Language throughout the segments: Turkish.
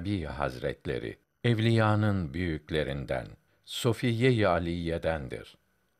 Arabi Hazretleri evliyanın büyüklerinden Sofiye-i Aliye'dendir.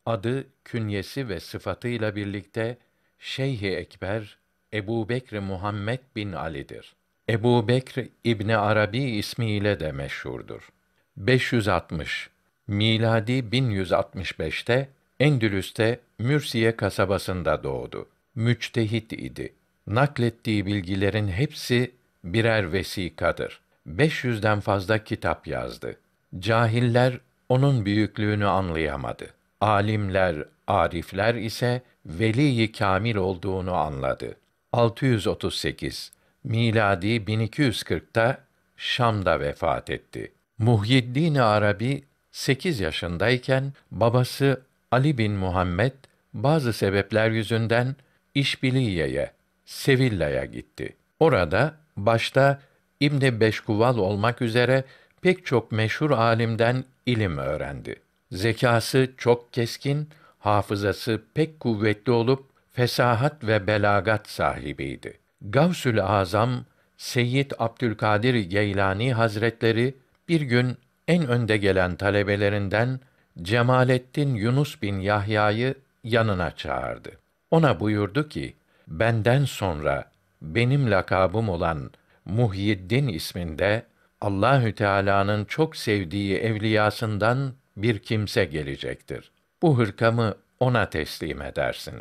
Adı, künyesi ve sıfatıyla birlikte Şeyh-i Ekber Ebu Bekr Muhammed bin Ali'dir. Ebu Bekr İbni Arabi ismiyle de meşhurdur. 560 miladi 1165'te Endülüs'te Mürsiye kasabasında doğdu. Müçtehit idi. Naklettiği bilgilerin hepsi birer vesikadır. 500'den fazla kitap yazdı. Cahiller onun büyüklüğünü anlayamadı. Alimler, arifler ise veli-i kamil olduğunu anladı. 638 miladi 1240'ta Şam'da vefat etti. Muhyiddin Arabi 8 yaşındayken babası Ali bin Muhammed bazı sebepler yüzünden İşbiliye'ye, Sevilla'ya gitti. Orada başta İbni Beşkuval olmak üzere pek çok meşhur alimden ilim öğrendi. Zekası çok keskin, hafızası pek kuvvetli olup fesahat ve belagat sahibiydi. Gavsül Azam Seyyid Abdülkadir Geylani Hazretleri bir gün en önde gelen talebelerinden Cemalettin Yunus bin Yahya'yı yanına çağırdı. Ona buyurdu ki: "Benden sonra benim lakabım olan Muhyiddin isminde Allahü Teala'nın çok sevdiği evliyasından bir kimse gelecektir. Bu hırkamı ona teslim edersin.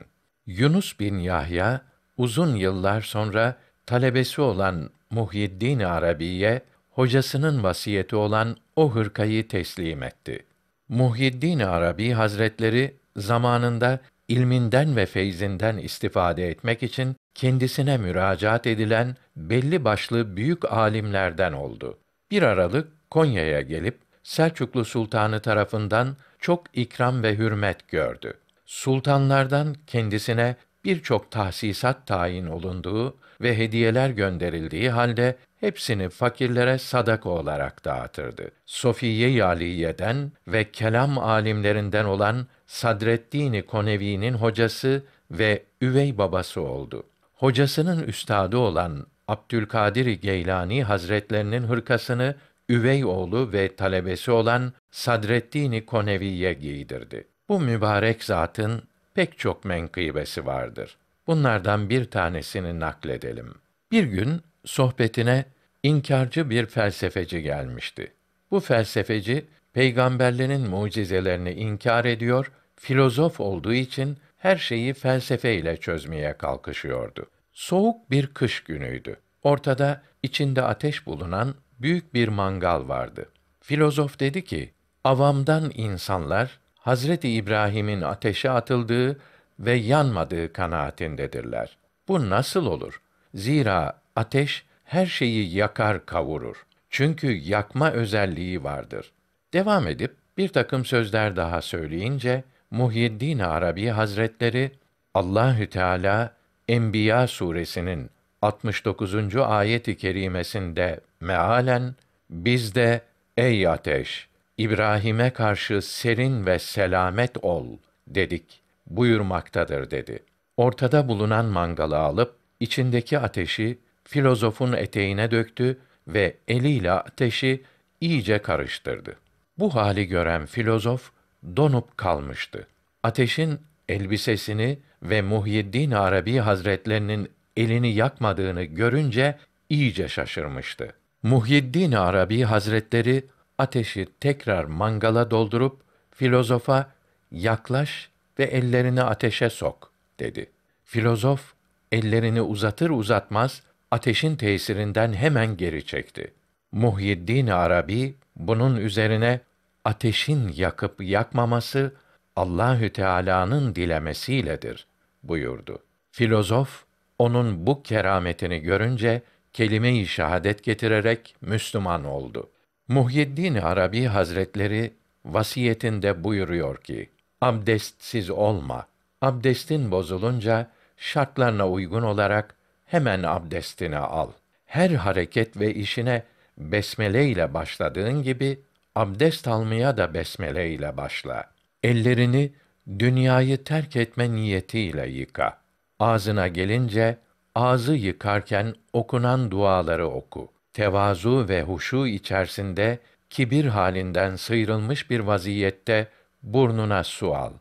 Yunus bin Yahya uzun yıllar sonra talebesi olan Muhyiddin Arabi'ye hocasının vasiyeti olan o hırkayı teslim etti. Muhyiddin Arabi Hazretleri zamanında ilminden ve feyzinden istifade etmek için kendisine müracaat edilen belli başlı büyük alimlerden oldu. Bir aralık Konya'ya gelip Selçuklu Sultanı tarafından çok ikram ve hürmet gördü. Sultanlardan kendisine birçok tahsisat tayin olunduğu ve hediyeler gönderildiği halde hepsini fakirlere sadaka olarak dağıtırdı. Sofiye yaliyeden ve kelam alimlerinden olan Sadreddin Konevi'nin hocası ve üvey babası oldu hocasının üstadı olan Abdülkadir Geylani Hazretlerinin hırkasını üvey oğlu ve talebesi olan Sadreddin Konevi'ye giydirdi. Bu mübarek zatın pek çok menkıbesi vardır. Bunlardan bir tanesini nakledelim. Bir gün sohbetine inkarcı bir felsefeci gelmişti. Bu felsefeci peygamberlerin mucizelerini inkar ediyor, filozof olduğu için her şeyi felsefe ile çözmeye kalkışıyordu. Soğuk bir kış günüydü. Ortada içinde ateş bulunan büyük bir mangal vardı. Filozof dedi ki, avamdan insanlar Hazreti İbrahim'in ateşe atıldığı ve yanmadığı kanaatindedirler. Bu nasıl olur? Zira ateş her şeyi yakar kavurur. Çünkü yakma özelliği vardır. Devam edip bir takım sözler daha söyleyince Muhyiddin Arabi Hazretleri Allahü Teala Enbiya suresinin 69. ayet-i kerimesinde mealen biz de ey ateş İbrahim'e karşı serin ve selamet ol dedik buyurmaktadır dedi. Ortada bulunan mangalı alıp içindeki ateşi filozofun eteğine döktü ve eliyle ateşi iyice karıştırdı. Bu hali gören filozof donup kalmıştı. Ateşin elbisesini ve Muhyiddin Arabi Hazretlerinin elini yakmadığını görünce iyice şaşırmıştı. Muhyiddin Arabi Hazretleri ateşi tekrar mangala doldurup filozofa yaklaş ve ellerini ateşe sok dedi. Filozof ellerini uzatır uzatmaz ateşin tesirinden hemen geri çekti. Muhyiddin Arabi bunun üzerine ateşin yakıp yakmaması Allahü Teala'nın dilemesiyledir buyurdu. Filozof onun bu kerametini görünce kelime-i şehadet getirerek Müslüman oldu. Muhyiddin Arabi Hazretleri vasiyetinde buyuruyor ki: Abdestsiz olma. Abdestin bozulunca şartlarına uygun olarak hemen abdestini al. Her hareket ve işine besmele ile başladığın gibi abdest almaya da besmele ile başla. Ellerini dünyayı terk etme niyetiyle yıka. Ağzına gelince ağzı yıkarken okunan duaları oku. Tevazu ve huşu içerisinde kibir halinden sıyrılmış bir vaziyette burnuna su al.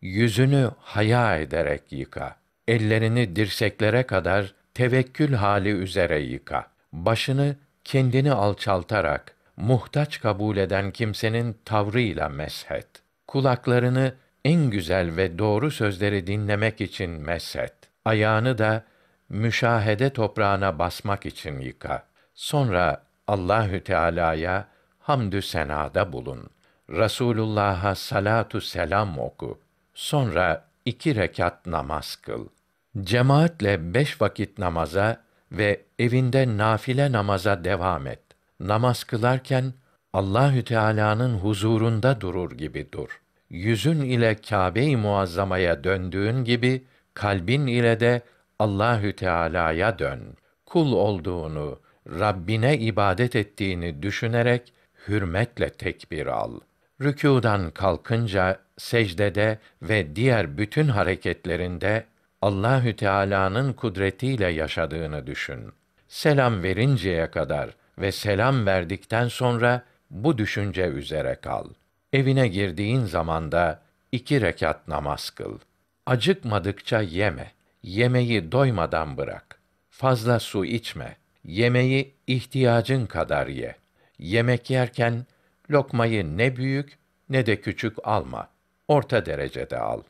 Yüzünü haya ederek yıka. Ellerini dirseklere kadar tevekkül hali üzere yıka. Başını kendini alçaltarak muhtaç kabul eden kimsenin tavrıyla meshet. Kulaklarını en güzel ve doğru sözleri dinlemek için meshet. Ayağını da müşahede toprağına basmak için yıka. Sonra Allahü Teala'ya hamdü senada bulun. Rasulullah'a salatu selam oku. Sonra iki rekat namaz kıl. Cemaatle beş vakit namaza ve evinde nafile namaza devam et namaz kılarken Allahü Teala'nın huzurunda durur gibi dur. Yüzün ile Kâbe-i Muazzama'ya döndüğün gibi kalbin ile de Allahü Teala'ya dön. Kul olduğunu, Rabbine ibadet ettiğini düşünerek hürmetle tekbir al. Rükûdan kalkınca secdede ve diğer bütün hareketlerinde Allahü Teala'nın kudretiyle yaşadığını düşün. Selam verinceye kadar ve selam verdikten sonra bu düşünce üzere kal. Evine girdiğin zaman da iki rekat namaz kıl. Acıkmadıkça yeme. Yemeği doymadan bırak. Fazla su içme. Yemeği ihtiyacın kadar ye. Yemek yerken lokmayı ne büyük ne de küçük alma. Orta derecede al.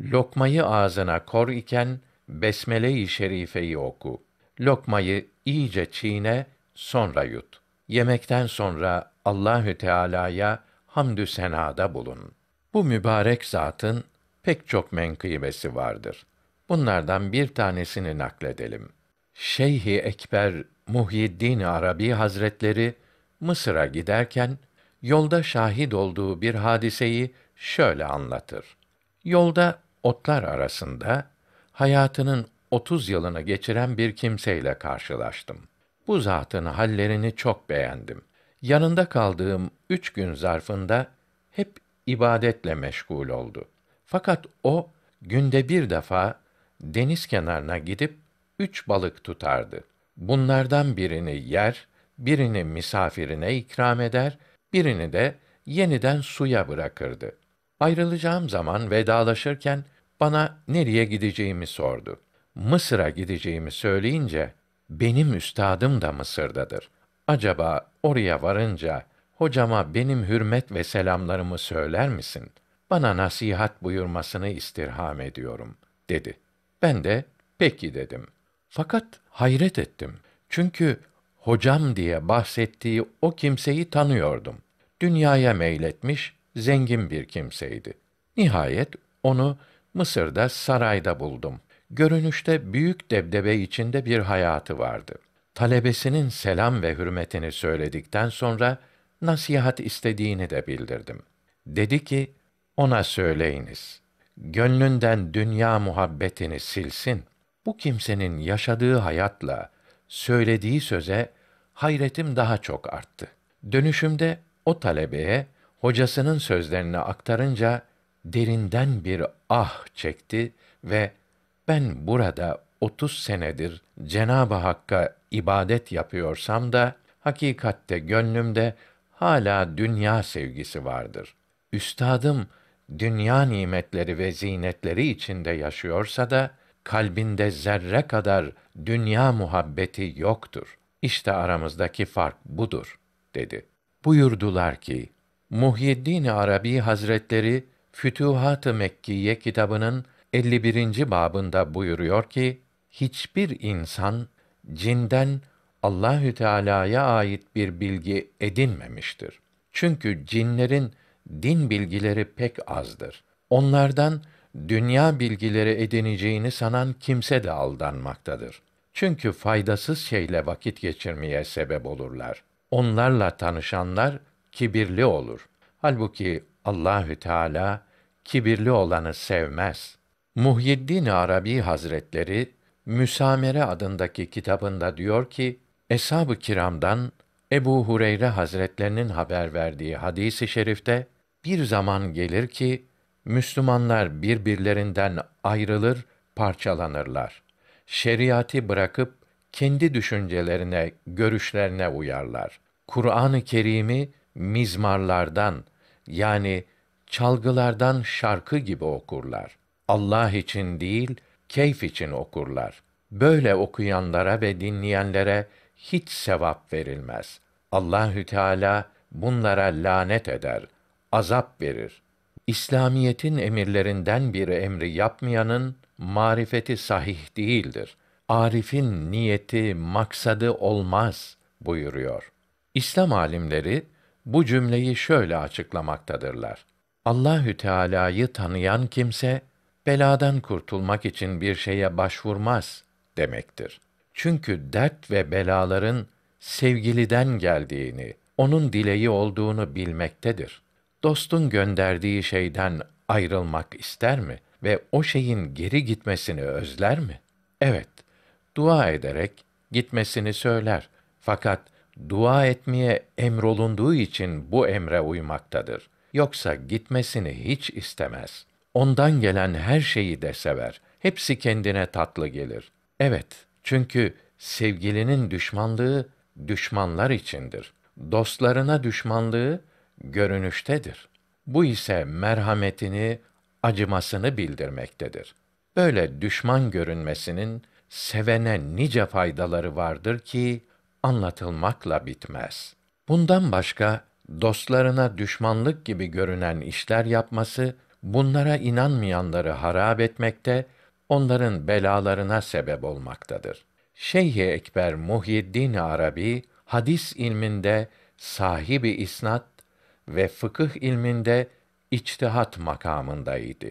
Lokmayı ağzına kor iken besmele-i şerifeyi oku. Lokmayı iyice çiğne sonra yut. Yemekten sonra Allahü Teala'ya hamdü senada bulun. Bu mübarek zatın pek çok menkıbesi vardır. Bunlardan bir tanesini nakledelim. Şeyhi Ekber Muhyiddin Arabi Hazretleri Mısır'a giderken yolda şahit olduğu bir hadiseyi şöyle anlatır. Yolda otlar arasında hayatının 30 yılını geçiren bir kimseyle karşılaştım. Bu zatın hallerini çok beğendim. Yanında kaldığım üç gün zarfında hep ibadetle meşgul oldu. Fakat o günde bir defa deniz kenarına gidip üç balık tutardı. Bunlardan birini yer, birini misafirine ikram eder, birini de yeniden suya bırakırdı. Ayrılacağım zaman vedalaşırken bana nereye gideceğimi sordu. Mısır'a gideceğimi söyleyince benim üstadım da Mısır'dadır. Acaba oraya varınca hocama benim hürmet ve selamlarımı söyler misin? Bana nasihat buyurmasını istirham ediyorum." dedi. Ben de peki dedim. Fakat hayret ettim. Çünkü hocam diye bahsettiği o kimseyi tanıyordum. Dünyaya meyletmiş, zengin bir kimseydi. Nihayet onu Mısır'da sarayda buldum. Görünüşte büyük debdebe içinde bir hayatı vardı. Talebesinin selam ve hürmetini söyledikten sonra nasihat istediğini de bildirdim. Dedi ki: "Ona söyleyiniz. Gönlünden dünya muhabbetini silsin. Bu kimsenin yaşadığı hayatla söylediği söze hayretim daha çok arttı. Dönüşümde o talebeye hocasının sözlerini aktarınca derinden bir ah çekti ve ben burada 30 senedir Cenab-ı Hakk'a ibadet yapıyorsam da hakikatte gönlümde hala dünya sevgisi vardır. Üstadım dünya nimetleri ve zinetleri içinde yaşıyorsa da kalbinde zerre kadar dünya muhabbeti yoktur. İşte aramızdaki fark budur dedi. Buyurdular ki Muhyiddin Arabi Hazretleri Fütuhat-ı Mekkiye kitabının 51. babında buyuruyor ki hiçbir insan cinden Allahü Teala'ya ait bir bilgi edinmemiştir. Çünkü cinlerin din bilgileri pek azdır. Onlardan dünya bilgileri edineceğini sanan kimse de aldanmaktadır. Çünkü faydasız şeyle vakit geçirmeye sebep olurlar. Onlarla tanışanlar kibirli olur. Halbuki Allahü Teala kibirli olanı sevmez.'' Muhyiddin Arabi Hazretleri Müsamere adındaki kitabında diyor ki Eshab-ı Kiram'dan Ebu Hureyre Hazretlerinin haber verdiği hadisi i şerifte bir zaman gelir ki Müslümanlar birbirlerinden ayrılır, parçalanırlar. Şeriatı bırakıp kendi düşüncelerine, görüşlerine uyarlar. Kur'an-ı Kerim'i mizmarlardan yani çalgılardan şarkı gibi okurlar. Allah için değil, keyf için okurlar. Böyle okuyanlara ve dinleyenlere hiç sevap verilmez. Allahü Teala bunlara lanet eder, azap verir. İslamiyetin emirlerinden bir emri yapmayanın marifeti sahih değildir. Arif'in niyeti, maksadı olmaz buyuruyor. İslam alimleri bu cümleyi şöyle açıklamaktadırlar. Allahü Teala'yı tanıyan kimse beladan kurtulmak için bir şeye başvurmaz demektir. Çünkü dert ve belaların sevgiliden geldiğini, onun dileği olduğunu bilmektedir. Dostun gönderdiği şeyden ayrılmak ister mi ve o şeyin geri gitmesini özler mi? Evet, dua ederek gitmesini söyler. Fakat dua etmeye emrolunduğu için bu emre uymaktadır. Yoksa gitmesini hiç istemez.'' Ondan gelen her şeyi de sever. Hepsi kendine tatlı gelir. Evet, çünkü sevgilinin düşmanlığı düşmanlar içindir. Dostlarına düşmanlığı görünüştedir. Bu ise merhametini, acımasını bildirmektedir. Böyle düşman görünmesinin sevene nice faydaları vardır ki anlatılmakla bitmez. Bundan başka dostlarına düşmanlık gibi görünen işler yapması bunlara inanmayanları harap etmekte, onların belalarına sebep olmaktadır. Şeyh Ekber Muhyiddin Arabi hadis ilminde sahibi isnat ve fıkıh ilminde içtihat makamındaydı.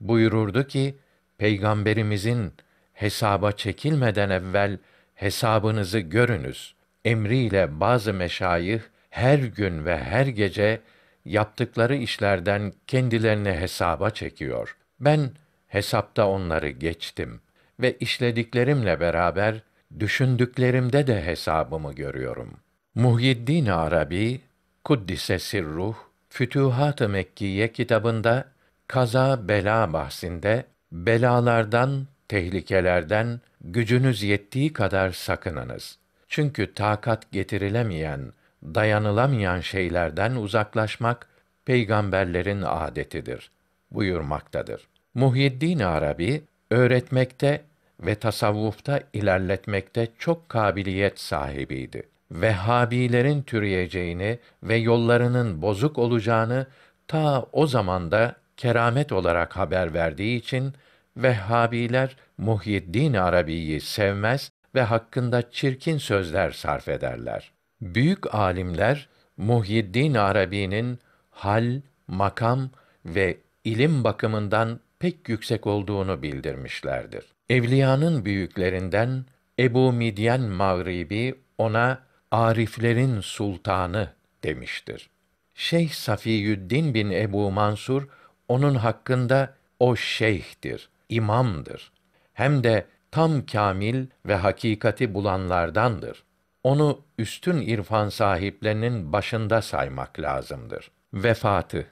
Buyururdu ki Peygamberimizin hesaba çekilmeden evvel hesabınızı görünüz emriyle bazı meşayih her gün ve her gece yaptıkları işlerden kendilerini hesaba çekiyor. Ben hesapta onları geçtim ve işlediklerimle beraber düşündüklerimde de hesabımı görüyorum. Muhyiddin Arabi Kuddise Sirruh Fütühat-ı Mekkiye kitabında kaza bela bahsinde belalardan, tehlikelerden gücünüz yettiği kadar sakınınız. Çünkü takat getirilemeyen dayanılamayan şeylerden uzaklaşmak peygamberlerin adetidir buyurmaktadır. Muhyiddin Arabi öğretmekte ve tasavvufta ilerletmekte çok kabiliyet sahibiydi. Vehhabilerin türeyeceğini ve yollarının bozuk olacağını ta o zamanda keramet olarak haber verdiği için Vehhabiler Muhyiddin Arabi'yi sevmez ve hakkında çirkin sözler sarf ederler. Büyük alimler Muhyiddin Arabi'nin hal, makam ve ilim bakımından pek yüksek olduğunu bildirmişlerdir. Evliyanın büyüklerinden Ebu Midyen Mağribi ona ariflerin sultanı demiştir. Şeyh Safiyüddin bin Ebu Mansur onun hakkında o şeyhtir, imamdır. Hem de tam kamil ve hakikati bulanlardandır onu üstün irfan sahiplerinin başında saymak lazımdır. Vefatı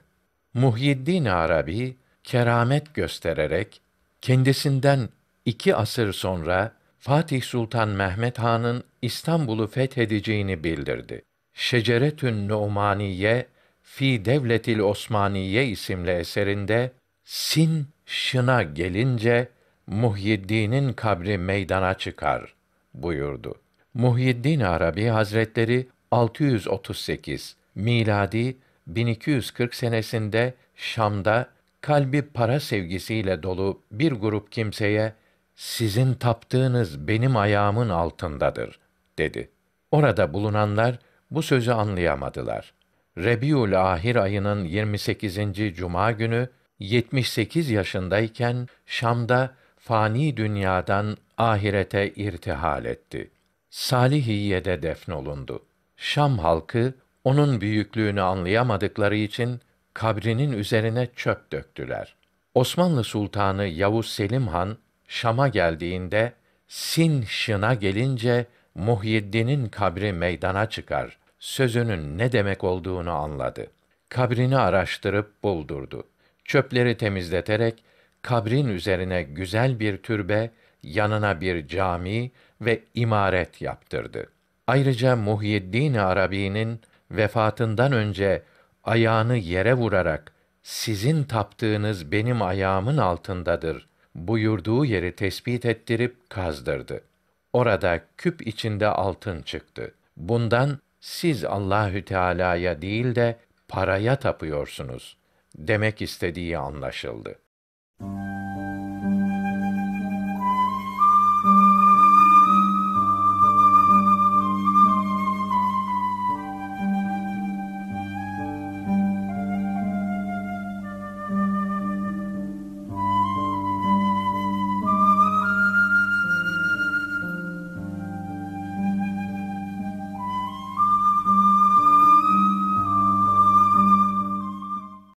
Muhyiddin Arabi keramet göstererek kendisinden iki asır sonra Fatih Sultan Mehmet Han'ın İstanbul'u fethedeceğini bildirdi. Şeceretün Numaniye fi Devletil Osmaniye isimli eserinde Sin Şına gelince Muhyiddin'in kabri meydana çıkar buyurdu. Muhyiddin Arabi Hazretleri 638 miladi 1240 senesinde Şam'da kalbi para sevgisiyle dolu bir grup kimseye sizin taptığınız benim ayağımın altındadır dedi. Orada bulunanlar bu sözü anlayamadılar. Rebiul Ahir ayının 28. cuma günü 78 yaşındayken Şam'da fani dünyadan ahirete irtihal etti. Salihiye'de defnolundu. Şam halkı onun büyüklüğünü anlayamadıkları için kabrinin üzerine çöp döktüler. Osmanlı Sultanı Yavuz Selim Han Şam'a geldiğinde Sin Şın'a gelince Muhyiddin'in kabri meydana çıkar. Sözünün ne demek olduğunu anladı. Kabrini araştırıp buldurdu. Çöpleri temizleterek kabrin üzerine güzel bir türbe yanına bir cami ve imaret yaptırdı. Ayrıca Muhyiddin Arabi'nin vefatından önce ayağını yere vurarak sizin taptığınız benim ayağımın altındadır buyurduğu yeri tespit ettirip kazdırdı. Orada küp içinde altın çıktı. Bundan siz Allahü Teala'ya değil de paraya tapıyorsunuz demek istediği anlaşıldı. Müzik